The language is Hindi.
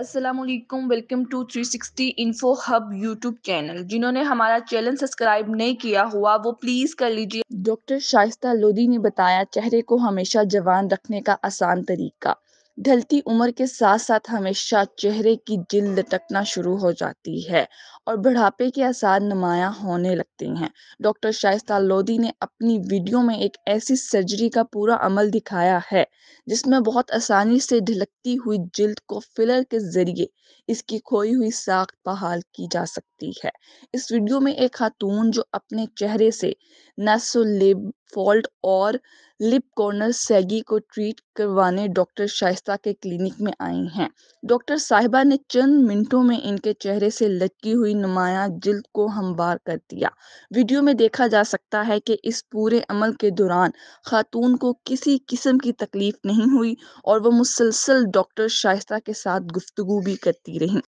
Aslam welcome to 360 info hub YouTube channel जिन्होंने हमारा चैनल सब्सक्राइब नहीं किया हुआ वो प्लीज़ कर लीजिए डॉक्टर शाइस्ता लोधी ने बताया चेहरे को हमेशा जवान रखने का आसान तरीका ढलती उम्र के साथ साथ हमेशा चेहरे की जिल्द लटकना शुरू हो जाती है और बढ़ापे के आसार नुमाया होने लगते हैं डॉक्टर शाइस्ता लोधी ने अपनी वीडियो में एक ऐसी सर्जरी का पूरा अमल दिखाया है जिसमें बहुत आसानी से ढलकती हुई जिल्द को फिलर के जरिए इसकी खोई हुई साख बहाल की जा सकती है इस वीडियो में एक खातून जो अपने चेहरे से नसोलेब फॉल्ट और लिप कॉर्नर सैगी को ट्रीट करवाने डॉक्टर शाइस्ता के क्लिनिक में आई हैं डॉक्टर साहिबा ने चंद मिनटों में इनके चेहरे से लटकी हुई नुमाया जिल्द को हमवार कर दिया वीडियो में देखा जा सकता है कि इस पूरे अमल के दौरान खातून को किसी किस्म की तकलीफ नहीं हुई और वह मुसलसल डॉक्टर शाइस्ता के साथ गुफ्तु भी करती रहीं